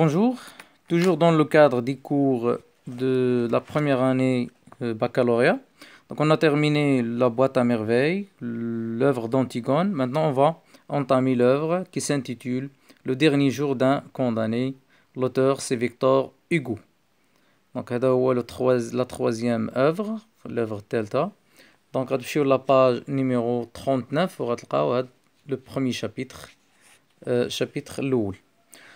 Bonjour, toujours dans le cadre des cours de la première année euh, baccalauréat. Donc on a terminé la boîte à merveilles, l'œuvre d'Antigone. Maintenant on va entamer l'œuvre qui s'intitule Le dernier jour d'un condamné. L'auteur c'est Victor Hugo. Donc c'est la troisième œuvre, l'œuvre Delta. Donc sur la page numéro 39, on va le premier chapitre, euh, chapitre Loul.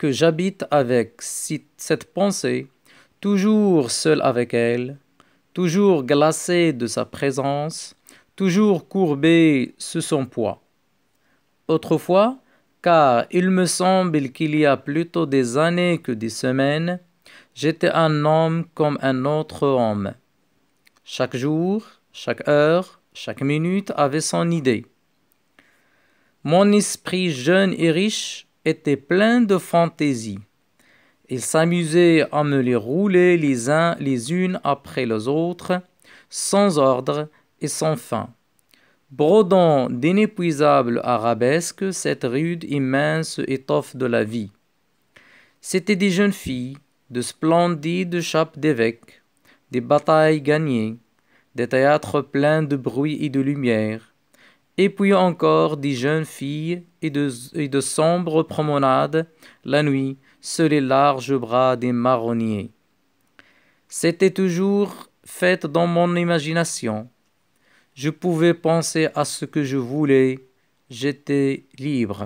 que j'habite avec cette pensée, toujours seul avec elle, toujours glacé de sa présence, toujours courbé sous son poids. Autrefois, car il me semble qu'il y a plutôt des années que des semaines, j'étais un homme comme un autre homme. Chaque jour, chaque heure, chaque minute avait son idée. Mon esprit jeune et riche étaient pleins de fantaisie. Ils s'amusaient à me les rouler les uns les unes après les autres, sans ordre et sans fin. Brodant d'inépuisables arabesques cette rude immense étoffe de la vie. C'étaient des jeunes filles, de splendides chapes d'évêques, des batailles gagnées, des théâtres pleins de bruit et de lumière, et puis encore des jeunes filles et de, sombres promenades la nuit sur les larges bras des marronniers. C'était toujours fait dans mon imagination. Je pouvais penser à ce que je voulais, j'étais libre.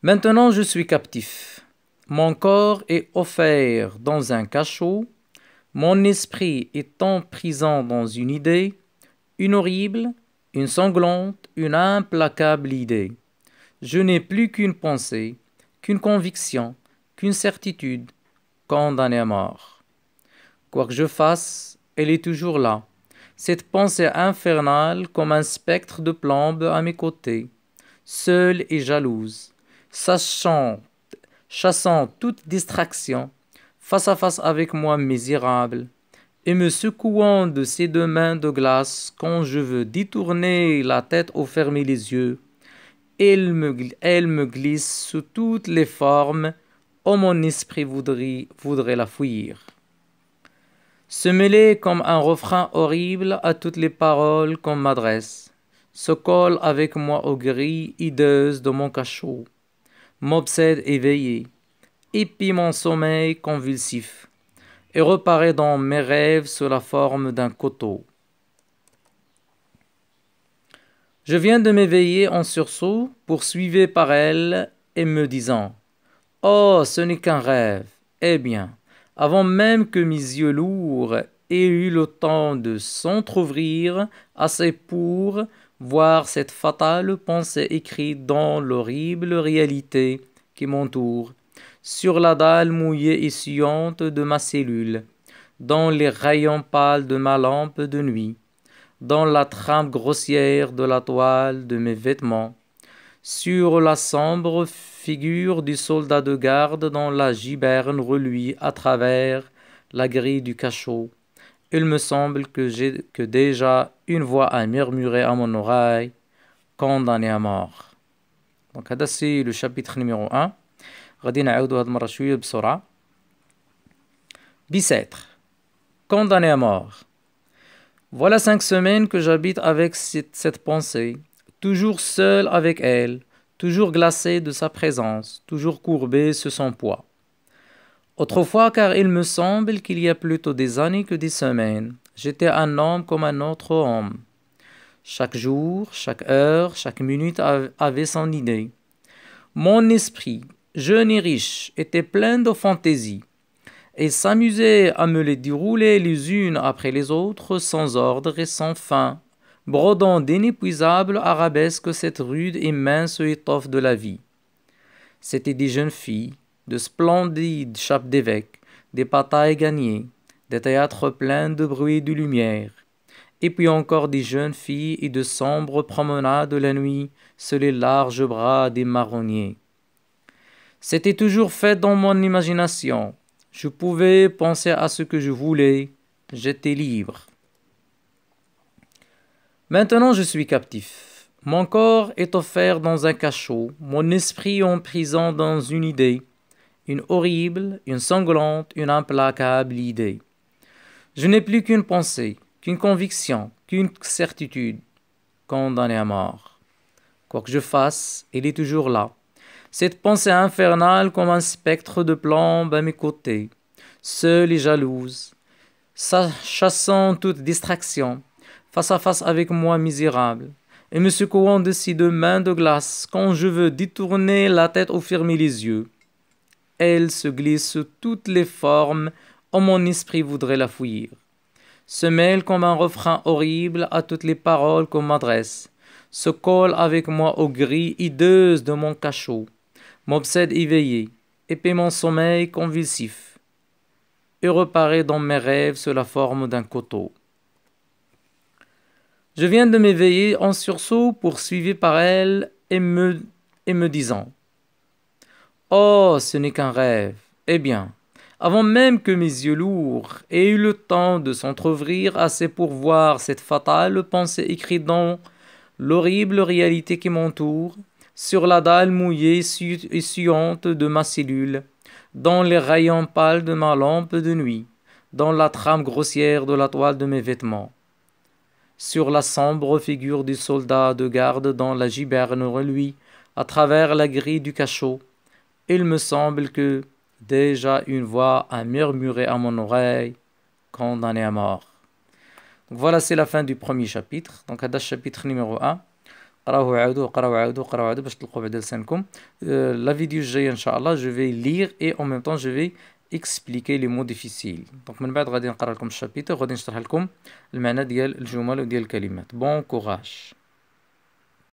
Maintenant je suis captif. Mon corps est offert dans un cachot, mon esprit est en prison dans une idée, une horrible, une sanglante, une implacable idée. Je n'ai plus qu'une pensée, qu'une conviction, qu'une certitude, condamnée à mort. Quoi que je fasse, elle est toujours là, cette pensée infernale comme un spectre de plombe à mes côtés, seule et jalouse, sachant, chassant toute distraction, face à face avec moi misérable, et me secouant de ses deux mains de glace quand je veux détourner la tête ou fermer les yeux. Elle me, glisse sous toutes les formes, où oh, mon esprit voudrait, voudrait la fouiller. Se mêler comme un refrain horrible à toutes les paroles qu'on m'adresse, se colle avec moi aux gris hideuses de mon cachot, m'obsède éveillé, épie mon sommeil convulsif et reparaît dans mes rêves sous la forme d'un coteau. Je viens de m'éveiller en sursaut, poursuivi par elle, et me disant Oh, ce n'est qu'un rêve. Eh bien, avant même que mes yeux lourds aient eu le temps de s'entr'ouvrir, assez pour voir cette fatale pensée écrite dans l'horrible réalité qui m'entoure sur la dalle mouillée et suante de ma cellule, dans les rayons pâles de ma lampe de nuit, dans la trame grossière de la toile de mes vêtements, sur la sombre figure du soldat de garde dont la giberne reluit à travers la grille du cachot. Il me semble que j'ai que déjà une voix a murmuré à mon oreille, condamné à mort. Donc, le chapitre numéro Bicêtre condamné à mort Voilà cinq semaines que j'habite avec cette pensée, toujours seul avec elle, toujours glacé de sa présence, toujours courbé sous son poids. Autrefois, car il me semble qu'il y a plutôt des années que des semaines, j'étais un homme comme un autre homme. Chaque jour, chaque heure, chaque minute avait son idée. Mon esprit, Jeunes et riches, étaient pleins de fantaisies, et s'amusaient à me les dérouler les unes après les autres sans ordre et sans fin, brodant d'inépuisables arabesques cette rude et mince étoffe de la vie. C'étaient des jeunes filles, de splendides chapes d'évêques, des batailles gagnées, des théâtres pleins de bruit et de lumière, et puis encore des jeunes filles et de sombres promenades de la nuit sur les larges bras des marronniers. C'était toujours fait dans mon imagination. Je pouvais penser à ce que je voulais. J'étais libre. Maintenant je suis captif. Mon corps est offert dans un cachot, mon esprit en prison dans une idée, une horrible, une sanglante, une implacable idée. Je n'ai plus qu'une pensée, qu'une conviction, qu'une certitude, condamné à mort. Quoi que je fasse, il est toujours là, cette pensée infernale comme un spectre de plomb à mes côtés, seule et jalouse, chassant toute distraction, face à face avec moi misérable, et me secouant de si deux mains de glace quand je veux détourner la tête ou fermer les yeux. Elle se glisse sous toutes les formes, où mon esprit voudrait la fouiller, Se mêle comme un refrain horrible à toutes les paroles qu'on m'adresse, se colle avec moi aux gris hideuses de mon cachot, m'obsède éveillé, épais mon sommeil convulsif, et reparaît dans mes rêves sous la forme d'un coteau. Je viens de m'éveiller en sursaut, poursuivi par elle et me, disant Oh, ce n'est qu'un rêve. Eh bien, avant même que mes yeux lourds aient eu le temps de s'entr'ouvrir assez pour voir cette fatale pensée écrite dans l'horrible réalité qui m'entoure, sur la dalle mouillée et suante de ma cellule, dans les rayons pâles de ma lampe de nuit, dans la trame grossière de la toile de mes vêtements, sur la sombre figure du soldat de garde dans la giberne reluit, à travers la grille du cachot, il me semble que déjà une voix a murmuré à mon oreille, condamné à mort. voilà, c'est la fin du premier chapitre. Donc, à chapitre numéro 1. قراوه وعاودوه قراوه وعاودوه قراوه وعاودوه باش تلقوه بعدا لسانكم لا فيديو الجايه ان شاء الله جو في ليغ اي اون ميم طون جو في اكسبليكي لي مو ديفيسيل دونك من بعد غادي نقرا لكم الشابيتر وغادي نشرح لكم المعنى ديال الجمل وديال الكلمات بون كوراج